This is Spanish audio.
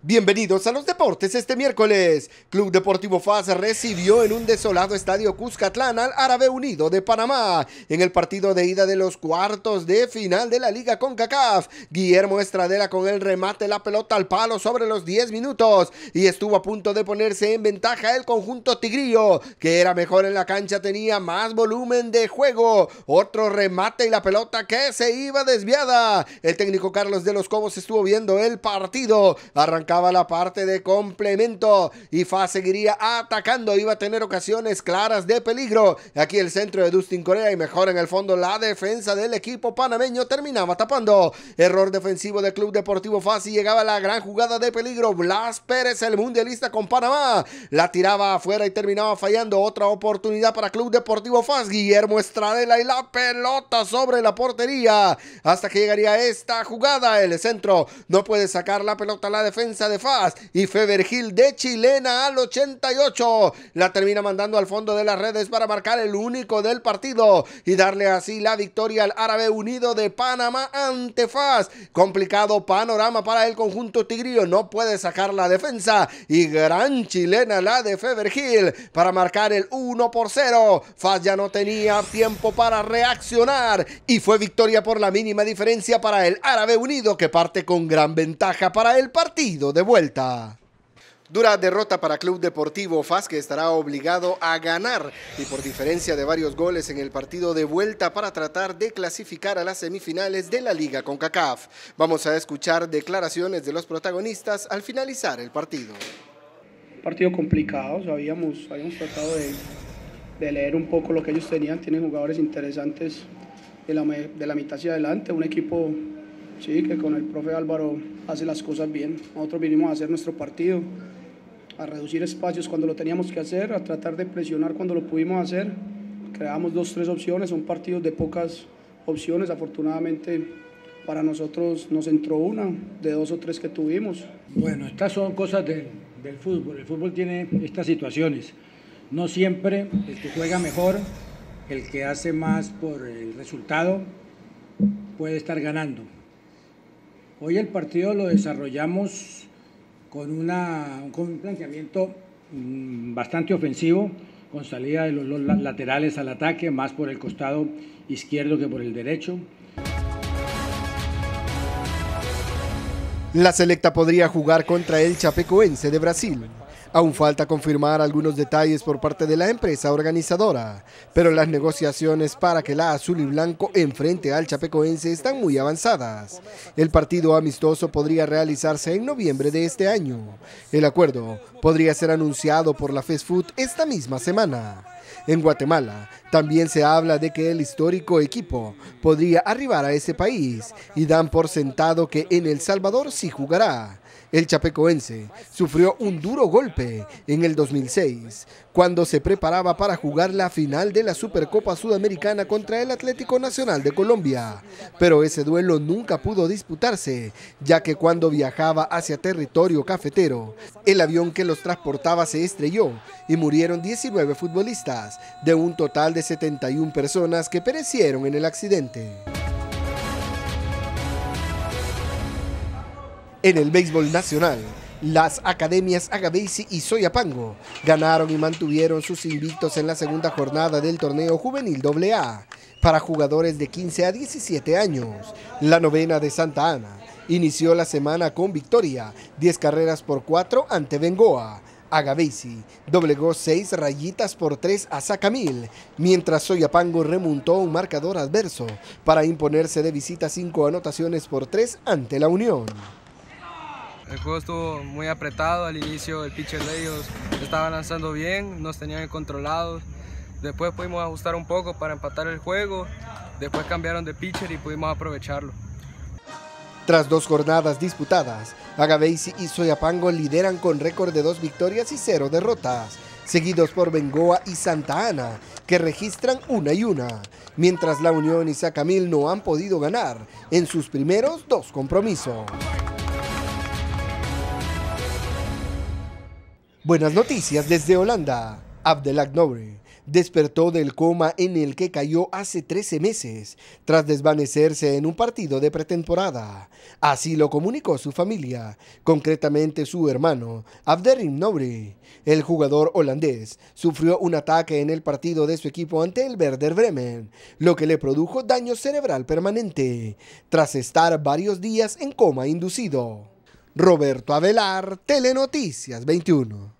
Bienvenidos a los deportes este miércoles. Club Deportivo FAS recibió en un desolado estadio Cuscatlán al Árabe Unido de Panamá en el partido de ida de los cuartos de final de la Liga con CACAF Guillermo Estradera con el remate la pelota al palo sobre los 10 minutos y estuvo a punto de ponerse en ventaja el conjunto tigrillo, que era mejor en la cancha, tenía más volumen de juego. Otro remate y la pelota que se iba desviada. El técnico Carlos de los Cobos estuvo viendo el partido. Arrancó acaba la parte de complemento. y Ifa seguiría atacando, iba a tener ocasiones claras de peligro. Aquí el centro de Dustin Corea y mejor en el fondo la defensa del equipo panameño terminaba tapando. Error defensivo del Club Deportivo y llegaba la gran jugada de peligro. Blas Pérez, el mundialista con Panamá, la tiraba afuera y terminaba fallando. Otra oportunidad para Club Deportivo FAS Guillermo Estradela y la pelota sobre la portería. Hasta que llegaría esta jugada. El centro no puede sacar la pelota a la defensa de Faz y Fevergil de Chilena al 88. La termina mandando al fondo de las redes para marcar el único del partido y darle así la victoria al Árabe Unido de Panamá ante Faz. Complicado panorama para el conjunto tigrillo. No puede sacar la defensa y gran chilena la de Fevergil para marcar el 1 por 0. Faz ya no tenía tiempo para reaccionar y fue victoria por la mínima diferencia para el Árabe Unido que parte con gran ventaja para el partido de vuelta. Dura derrota para Club Deportivo FAS que estará obligado a ganar y por diferencia de varios goles en el partido de vuelta para tratar de clasificar a las semifinales de la liga con CACAF. Vamos a escuchar declaraciones de los protagonistas al finalizar el partido. Partido complicado, habíamos, habíamos tratado de, leer un poco lo que ellos tenían, tienen jugadores interesantes de la, de la mitad hacia adelante, un equipo Sí, que con el profe Álvaro hace las cosas bien. Nosotros vinimos a hacer nuestro partido, a reducir espacios cuando lo teníamos que hacer, a tratar de presionar cuando lo pudimos hacer. Creamos dos, tres opciones, son partidos de pocas opciones. Afortunadamente para nosotros nos entró una de dos o tres que tuvimos. Bueno, estas son cosas del fútbol. El fútbol tiene estas situaciones. No siempre el que juega mejor, el que hace más por el resultado, puede estar ganando. Hoy el partido lo desarrollamos con un planteamiento mm, bastante ofensivo, con salida de los laterales al ataque, más por el costado izquierdo que por el derecho. La selecta podría jugar contra el Chapecoense de Brasil. Aún falta confirmar algunos detalles por parte de la empresa organizadora, pero las negociaciones para que la azul y blanco enfrente al chapecoense están muy avanzadas. El partido amistoso podría realizarse en noviembre de este año. El acuerdo podría ser anunciado por la Food esta misma semana. En Guatemala también se habla de que el histórico equipo podría arribar a ese país y dan por sentado que en El Salvador sí jugará. El chapecoense sufrió un duro golpe en el 2006, cuando se preparaba para jugar la final de la Supercopa Sudamericana contra el Atlético Nacional de Colombia. Pero ese duelo nunca pudo disputarse, ya que cuando viajaba hacia territorio cafetero, el avión que los transportaba se estrelló y murieron 19 futbolistas, de un total de 71 personas que perecieron en el accidente. En el béisbol nacional, las academias Agaveci y Soyapango ganaron y mantuvieron sus invictos en la segunda jornada del torneo juvenil AA para jugadores de 15 a 17 años. La novena de Santa Ana inició la semana con victoria, 10 carreras por 4 ante Bengoa. Agabeisi doblegó 6 rayitas por 3 a Sacamil, mientras Soyapango remontó un marcador adverso para imponerse de visita 5 anotaciones por 3 ante la Unión. El juego estuvo muy apretado al inicio, el pitcher de ellos estaba lanzando bien, nos tenían controlados. Después pudimos ajustar un poco para empatar el juego, después cambiaron de pitcher y pudimos aprovecharlo. Tras dos jornadas disputadas, Agaveisi y Soyapango lideran con récord de dos victorias y cero derrotas, seguidos por Bengoa y Santa Ana, que registran una y una, mientras La Unión y Sacamil no han podido ganar en sus primeros dos compromisos. Buenas noticias desde Holanda. Abdelak Nobre despertó del coma en el que cayó hace 13 meses tras desvanecerse en un partido de pretemporada. Así lo comunicó su familia, concretamente su hermano Abderim Nobre. El jugador holandés sufrió un ataque en el partido de su equipo ante el Werder Bremen, lo que le produjo daño cerebral permanente, tras estar varios días en coma inducido. Roberto Avelar, Telenoticias 21.